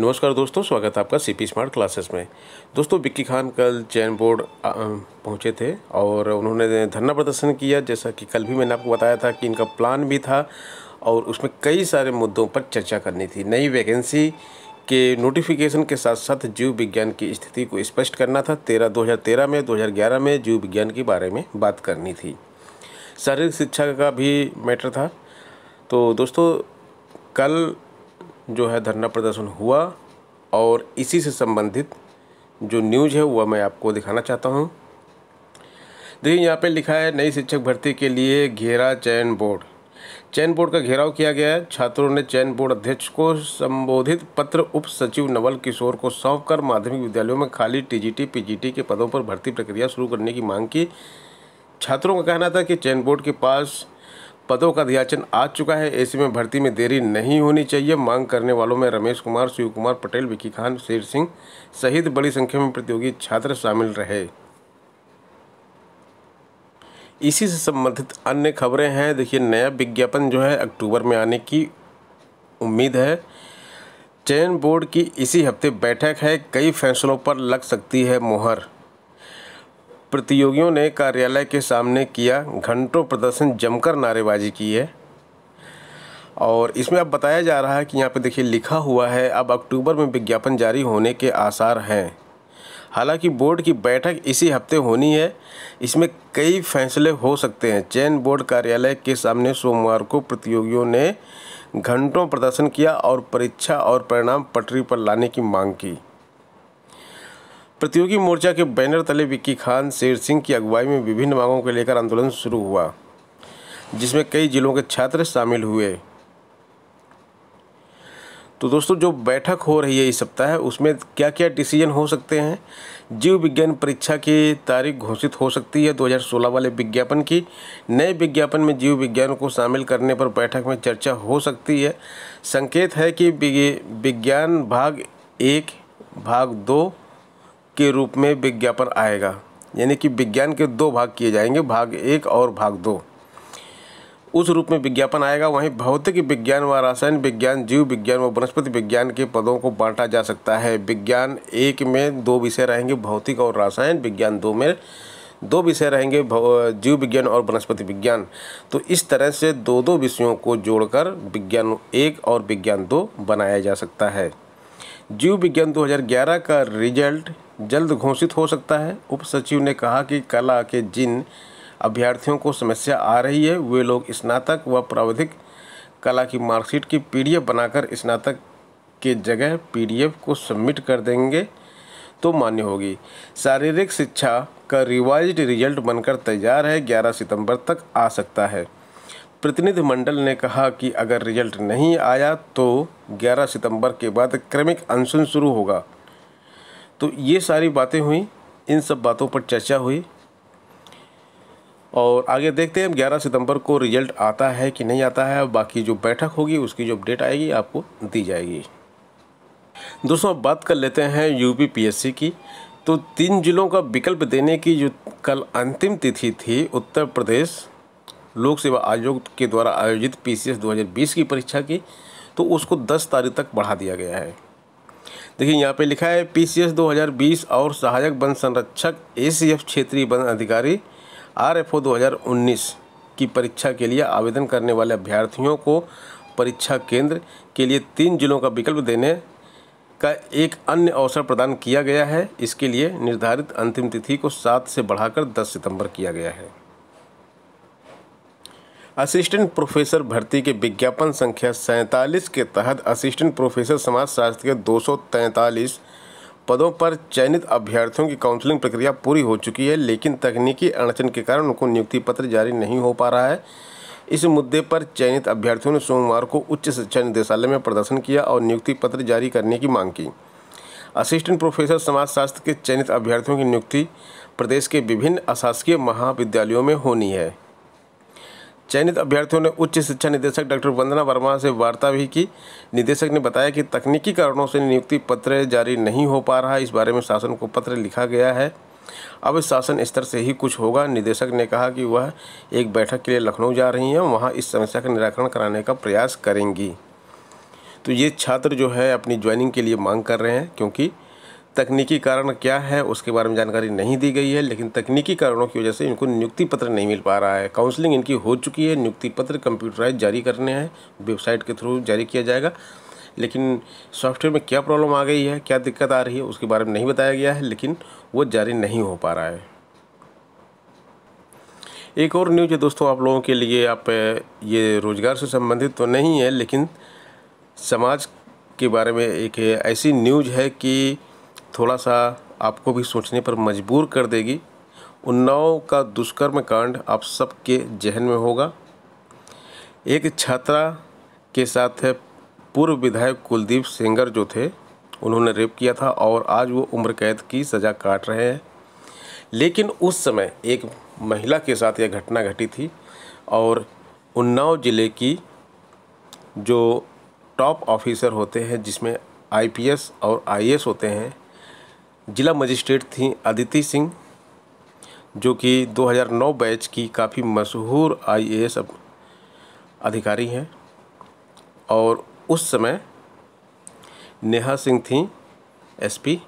नमस्कार दोस्तों स्वागत है आपका सीपी स्मार्ट क्लासेस में दोस्तों बिक्की खान कल चैन बोर्ड पहुंचे थे और उन्होंने धरना प्रदर्शन किया जैसा कि कल भी मैंने आपको बताया था कि इनका प्लान भी था और उसमें कई सारे मुद्दों पर चर्चा करनी थी नई वैकेंसी के नोटिफिकेशन के साथ साथ जीव विज्ञान की स्थिति को स्पष्ट करना था तेरह दो हज़ार तेरह में दो हज़ार ग्यारह में जीव विज्ञान के बारे में बात करनी थी शारीरिक शिक्षा का भी मैटर था तो दोस्तों कल जो है धरना प्रदर्शन हुआ और इसी से संबंधित जो न्यूज है वह मैं आपको दिखाना चाहता हूँ देखिए यहाँ पे लिखा है नई शिक्षक भर्ती के लिए घेरा चयन बोर्ड चयन बोर्ड का घेराव किया गया है छात्रों ने चयन बोर्ड अध्यक्ष को संबोधित पत्र उप सचिव नवल किशोर को सौंप कर माध्यमिक विद्यालयों में खाली टीजीटी पीजीटी के पदों पर भर्ती प्रक्रिया शुरू करने की मांग की छात्रों का कहना था कि चयन बोर्ड के पास पदों का अध्याचन आ चुका है ऐसे में भर्ती में देरी नहीं होनी चाहिए मांग करने वालों में रमेश कुमार शिव कुमार पटेल विकी खान शेर सिंह सहित बड़ी संख्या में प्रतियोगी छात्र शामिल रहे इसी से संबंधित अन्य खबरें हैं देखिए नया विज्ञापन जो है अक्टूबर में आने की उम्मीद है चयन बोर्ड की इसी हफ्ते बैठक है कई फैसलों पर लग सकती है मोहर प्रतियोगियों ने कार्यालय के सामने किया घंटों प्रदर्शन जमकर नारेबाजी की है और इसमें अब बताया जा रहा है कि यहाँ पे देखिए लिखा हुआ है अब अक्टूबर में विज्ञापन जारी होने के आसार हैं हालांकि बोर्ड की बैठक इसी हफ्ते होनी है इसमें कई फैसले हो सकते हैं चयन बोर्ड कार्यालय के सामने सोमवार को प्रतियोगियों ने घंटों प्रदर्शन किया और परीक्षा और परिणाम पटरी पर लाने की मांग की प्रतियोगी मोर्चा के बैनर तले विक्की खान शेर सिंह की अगुवाई में विभिन्न मांगों को लेकर आंदोलन शुरू हुआ जिसमें कई जिलों के छात्र शामिल हुए तो दोस्तों जो बैठक हो रही है इस सप्ताह उसमें क्या क्या डिसीजन हो सकते हैं जीव विज्ञान परीक्षा की तारीख घोषित हो सकती है 2016 वाले विज्ञापन की नए विज्ञापन में जीव विज्ञान को शामिल करने पर बैठक में चर्चा हो सकती है संकेत है कि विज्ञान भाग एक भाग दो के रूप में विज्ञापन आएगा यानी कि विज्ञान के दो भाग किए जाएंगे भाग एक और भाग दो उस रूप में विज्ञापन आएगा वहीं भौतिक विज्ञान व रासायनिक विज्ञान जीव विज्ञान व वनस्पति विज्ञान के पदों को बांटा जा सकता है विज्ञान एक में दो विषय रहेंगे भौतिक और रासायन विज्ञान दो में दो विषय रहेंगे जीव विज्ञान और वनस्पति विज्ञान तो इस तरह से दो दो विषयों को जोड़कर विज्ञान एक और विज्ञान दो बनाया जा सकता है जीव विज्ञान 2011 का रिजल्ट जल्द घोषित हो सकता है उप सचिव ने कहा कि कला के जिन अभ्यर्थियों को समस्या आ रही है वे लोग स्नातक व प्राविधिक कला की मार्कशीट की पीडीएफ बनाकर स्नातक के जगह पीडीएफ को सबमिट कर देंगे तो मान्य होगी शारीरिक शिक्षा का रिवाइज्ड रिजल्ट बनकर तैयार है 11 सितंबर तक आ सकता है प्रतिनिधिमंडल ने कहा कि अगर रिजल्ट नहीं आया तो 11 सितंबर के बाद क्रमिक अनशन शुरू होगा तो ये सारी बातें हुई इन सब बातों पर चर्चा हुई और आगे देखते हैं 11 सितंबर को रिजल्ट आता है कि नहीं आता है बाकी जो बैठक होगी उसकी जो अपडेट आएगी आपको दी जाएगी दोस्तों अब बात कर लेते हैं यूपी पीएससी की तो तीन जिलों का विकल्प देने की जो कल अंतिम तिथि थी उत्तर प्रदेश लोक सेवा आयोग के द्वारा आयोजित पी सी एस की परीक्षा की तो उसको 10 तारीख तक बढ़ा दिया गया है देखिए यहाँ पे लिखा है पी सी एस 2020 और सहायक वन संरक्षक ए सी एफ क्षेत्रीय वन अधिकारी आर एफ ओ 2019 की परीक्षा के लिए आवेदन करने वाले अभ्यर्थियों को परीक्षा केंद्र के लिए तीन जिलों का विकल्प देने का एक अन्य अवसर प्रदान किया गया है इसके लिए निर्धारित अंतिम तिथि को सात से बढ़ाकर दस सितंबर किया गया है असिस्टेंट प्रोफेसर भर्ती के विज्ञापन संख्या सैंतालीस के तहत असिस्टेंट प्रोफेसर समाजशास्त्र के दो पदों पर चयनित अभ्यर्थियों की काउंसलिंग प्रक्रिया पूरी हो चुकी है लेकिन तकनीकी अड़चन के कारण उनको नियुक्ति पत्र जारी नहीं हो पा रहा है इस मुद्दे पर चयनित अभ्यर्थियों ने सोमवार को उच्च शिक्षा निदेशालय में प्रदर्शन किया और नियुक्ति पत्र जारी करने की मांग की असिस्टेंट प्रोफेसर समाजशास्त्र के चयनित अभ्यर्थियों की नियुक्ति प्रदेश के विभिन्न अशासकीय महाविद्यालयों में होनी है चयनित अभ्यर्थियों ने उच्च शिक्षा निदेशक डॉक्टर वंदना वर्मा से वार्ता भी की निदेशक ने बताया कि तकनीकी कारणों से नियुक्ति पत्र जारी नहीं हो पा रहा इस बारे में शासन को पत्र लिखा गया है अब शासन स्तर से ही कुछ होगा निदेशक ने कहा कि वह एक बैठक के लिए लखनऊ जा रही हैं वहाँ इस समस्या का निराकरण कराने का प्रयास करेंगी तो ये छात्र जो है अपनी ज्वाइनिंग के लिए मांग कर रहे हैं क्योंकि तकनीकी कारण क्या है उसके बारे में जानकारी नहीं दी गई है लेकिन तकनीकी कारणों की वजह से इनको नियुक्ति पत्र नहीं मिल पा रहा है काउंसलिंग इनकी हो चुकी है नियुक्ति पत्र कंप्यूटराइज जारी करने हैं वेबसाइट के थ्रू जारी किया जाएगा लेकिन सॉफ्टवेयर में क्या प्रॉब्लम आ गई है क्या दिक्कत आ रही है उसके बारे में नहीं बताया गया है लेकिन वो जारी नहीं हो पा रहा है एक और न्यूज है दोस्तों आप लोगों के लिए आप ये रोज़गार से संबंधित तो नहीं है लेकिन समाज के बारे में एक ऐसी न्यूज है कि थोड़ा सा आपको भी सोचने पर मजबूर कर देगी उन्नाव का दुष्कर्म कांड आप सबके जहन में होगा एक छात्रा के साथ पूर्व विधायक कुलदीप सेंगर जो थे उन्होंने रेप किया था और आज वो उम्र कैद की सज़ा काट रहे हैं लेकिन उस समय एक महिला के साथ यह घटना घटी थी और उन्नाव ज़िले की जो टॉप ऑफिसर होते हैं जिसमें आईपीएस और आईएएस होते हैं जिला मजिस्ट्रेट थीं अदिति सिंह जो कि 2009 बैच की काफ़ी मशहूर आईएएस अधिकारी हैं और उस समय नेहा सिंह थी एसपी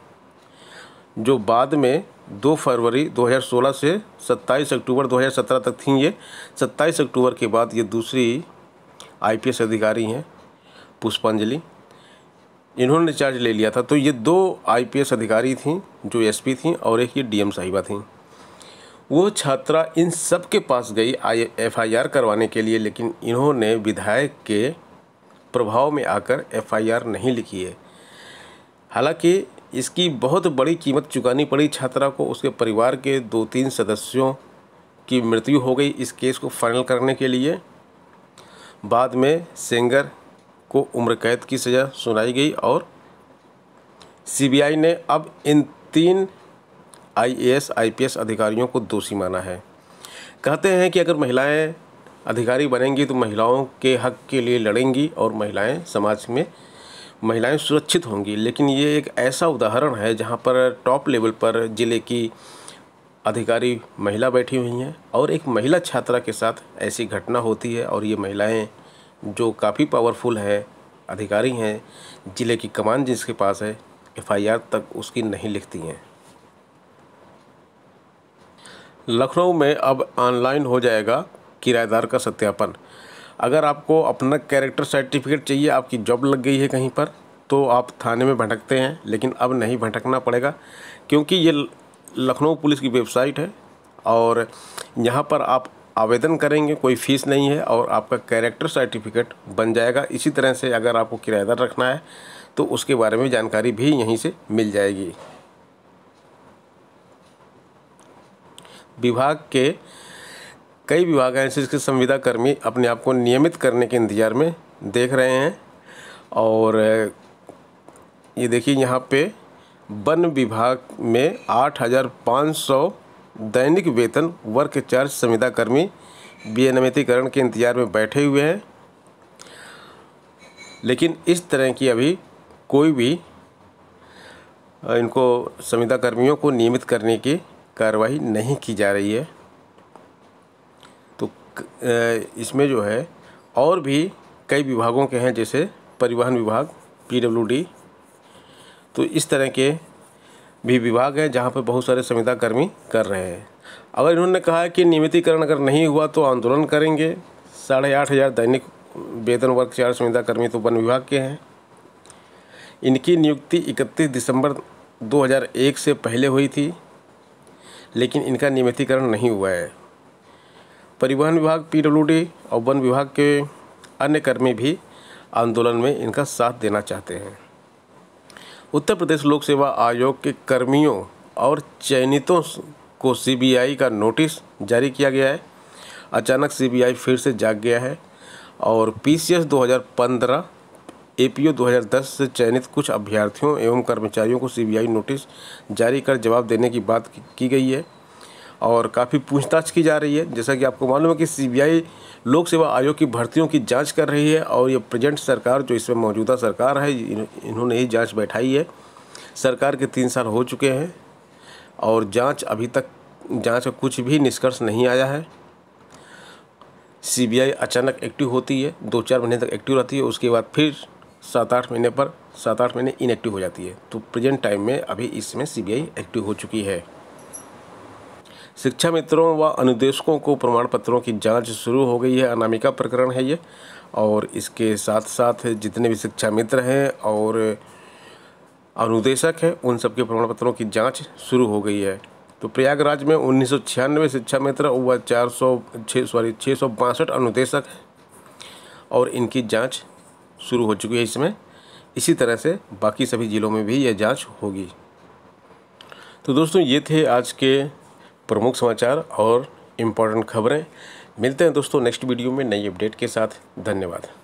जो बाद में 2 फरवरी 2016 से 27 अक्टूबर 2017 तक थी ये 27 अक्टूबर के बाद ये दूसरी आईपीएस अधिकारी हैं पुष्पांजलि इन्होंने चार्ज ले लिया था तो ये दो आईपीएस अधिकारी थीं जो एसपी थीं और एक ये डीएम साहिबा थीं वो छात्रा इन सब के पास गई आई एफआईआर करवाने के लिए लेकिन इन्होंने विधायक के प्रभाव में आकर एफआईआर नहीं लिखी है हालांकि इसकी बहुत बड़ी कीमत चुकानी पड़ी छात्रा को उसके परिवार के दो तीन सदस्यों की मृत्यु हो गई इस केस को फाइनल करने के लिए बाद में सेंगर को उम्र कैद की सज़ा सुनाई गई और सीबीआई ने अब इन तीन आईएएस आईपीएस अधिकारियों को दोषी माना है कहते हैं कि अगर महिलाएं अधिकारी बनेंगी तो महिलाओं के हक के लिए लड़ेंगी और महिलाएं समाज में महिलाएं सुरक्षित होंगी लेकिन ये एक ऐसा उदाहरण है जहां पर टॉप लेवल पर ज़िले की अधिकारी महिला बैठी हुई हैं और एक महिला छात्रा के साथ ऐसी घटना होती है और ये महिलाएं जो काफ़ी पावरफुल है अधिकारी हैं ज़िले की कमान जिसके पास है एफआईआर तक उसकी नहीं लिखती हैं लखनऊ में अब ऑनलाइन हो जाएगा किराएदार का सत्यापन अगर आपको अपना कैरेक्टर सर्टिफिकेट चाहिए आपकी जॉब लग गई है कहीं पर तो आप थाने में भटकते हैं लेकिन अब नहीं भटकना पड़ेगा क्योंकि ये लखनऊ पुलिस की वेबसाइट है और यहाँ पर आप आवेदन करेंगे कोई फ़ीस नहीं है और आपका कैरेक्टर सर्टिफिकेट बन जाएगा इसी तरह से अगर आपको किराएदार रखना है तो उसके बारे में जानकारी भी यहीं से मिल जाएगी विभाग के कई विभाग हैं जिसके संविदा कर्मी अपने आप को नियमित करने के इंतज़ार में देख रहे हैं और ये देखिए यहाँ पे वन विभाग में आठ हज़ार पाँच सौ दैनिक वेतन वर्क चार्ज संविदाकर्मी विनियमितीकरण के इंतजार में बैठे हुए हैं लेकिन इस तरह की अभी कोई भी इनको संविदाकर्मियों को नियमित करने की कार्रवाई नहीं की जा रही है तो इसमें जो है और भी कई विभागों के हैं जैसे परिवहन विभाग पीडब्ल्यूडी तो इस तरह के भी विभाग है जहाँ पर बहुत सारे संविदा कर्मी कर रहे हैं अगर इन्होंने कहा है कि नियमितीकरण अगर नहीं हुआ तो आंदोलन करेंगे साढ़े आठ हज़ार दैनिक वेतन वर्ग चार संविदा कर्मी तो वन विभाग के हैं इनकी नियुक्ति 31 दिसंबर 2001 से पहले हुई थी लेकिन इनका नियमितीकरण नहीं हुआ है परिवहन विभाग पीडब्ल्यूडी और वन विभाग के अन्य कर्मी भी आंदोलन में इनका साथ देना चाहते हैं उत्तर प्रदेश लोक सेवा आयोग के कर्मियों और चयनितों को सीबीआई का नोटिस जारी किया गया है अचानक सीबीआई फिर से जाग गया है और पीसीएस 2015 एपीओ 2010 से चयनित कुछ अभ्यर्थियों एवं कर्मचारियों को सीबीआई नोटिस जारी कर जवाब देने की बात की गई है और काफ़ी पूछताछ की जा रही है जैसा कि आपको मालूम है कि सीबीआई लोक सेवा आयोग की भर्तियों की जांच कर रही है और ये प्रेजेंट सरकार जो इसमें मौजूदा सरकार है इन्होंने ही जांच बैठाई है सरकार के तीन साल हो चुके हैं और जांच अभी तक जांच का कुछ भी निष्कर्ष नहीं आया है सीबीआई अचानक एक्टिव होती है दो चार महीने तक एक्टिव रहती है उसके बाद फिर सात आठ महीने पर सात आठ महीने इनएक्टिव हो जाती है तो प्रेजेंट टाइम में अभी इसमें सीबीआई एक्टिव हो चुकी है शिक्षा मित्रों व अनुदेशकों को प्रमाण पत्रों की जांच शुरू हो गई है अनामिका प्रकरण है ये और इसके साथ साथ जितने भी शिक्षा मित्र हैं और अनुदेशक हैं उन सबके प्रमाण पत्रों की जांच शुरू हो गई है तो प्रयागराज में उन्नीस शिक्षा मित्र व चार सौ छः सॉरी छः सौ बासठ अनुदेशक हैं और इनकी जांच शुरू हो चुकी है इसमें इसी तरह से बाकी सभी ज़िलों में भी यह जांच होगी तो दोस्तों ये थे आज के प्रमुख समाचार और इम्पोर्टेंट खबरें मिलते हैं दोस्तों नेक्स्ट वीडियो में नई अपडेट के साथ धन्यवाद